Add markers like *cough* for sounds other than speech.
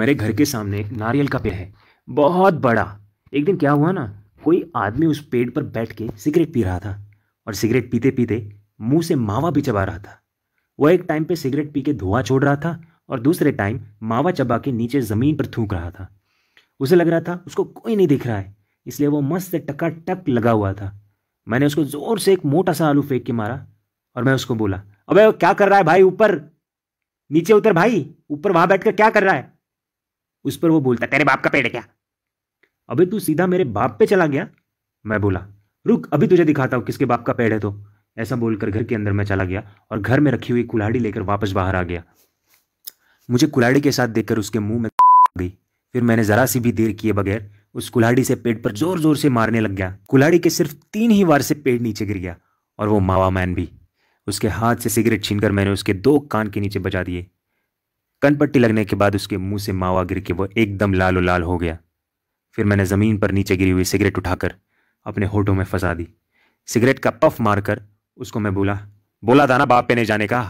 मेरे घर के सामने एक नारियल का पेड़ है बहुत बड़ा एक दिन क्या हुआ ना कोई आदमी उस पेड़ पर बैठ के सिगरेट पी रहा था और सिगरेट पीते पीते मुंह से मावा भी चबा रहा था वह एक टाइम पे सिगरेट पी के धुआं छोड़ रहा था और दूसरे टाइम मावा चबा के नीचे ज़मीन पर थूक रहा था उसे लग रहा था उसको कोई नहीं दिख रहा है इसलिए वो मस्त टक लगा हुआ था मैंने उसको ज़ोर से एक मोटा सा आलू फेंक के मारा और मैं उसको बोला अबे क्या कर रहा है भाई ऊपर नीचे उतर भाई ऊपर वहां बैठकर क्या कर रहा है उस पर वो बोलता तेरे बाप का पेड़ क्या अबे तू सीधा मेरे बाप पे चला गया मैं बोला रुक अभी तुझे दिखाता हूँ किसके बाप का पेड़ है तो ऐसा बोलकर घर के अंदर मैं चला गया और घर में रखी हुई कुल्हाड़ी लेकर वापस बाहर आ गया मुझे कुल्हाड़ी के साथ देखकर उसके मुंह में *laughs* गई फिर मैंने जरा सी भी देर किए बगैर उस कुल्हाड़ी से पेट पर जोर जोर से मारने लग गया कुल्हाड़ी के सिर्फ तीन ही बार से पेड़ नीचे गिर गया और वो मावा मैन भी उसके हाथ से सिगरेट छीनकर मैंने उसके दो कान के नीचे बजा दिए कनपट्टी लगने के बाद उसके मुंह से मावा गिर के वह एकदम लालो लाल हो गया फिर मैंने ज़मीन पर नीचे गिरी हुई सिगरेट उठाकर अपने होठों में फंसा दी सिगरेट का पफ मारकर उसको मैं बोला बोला था ना बाप पे नहीं जाने का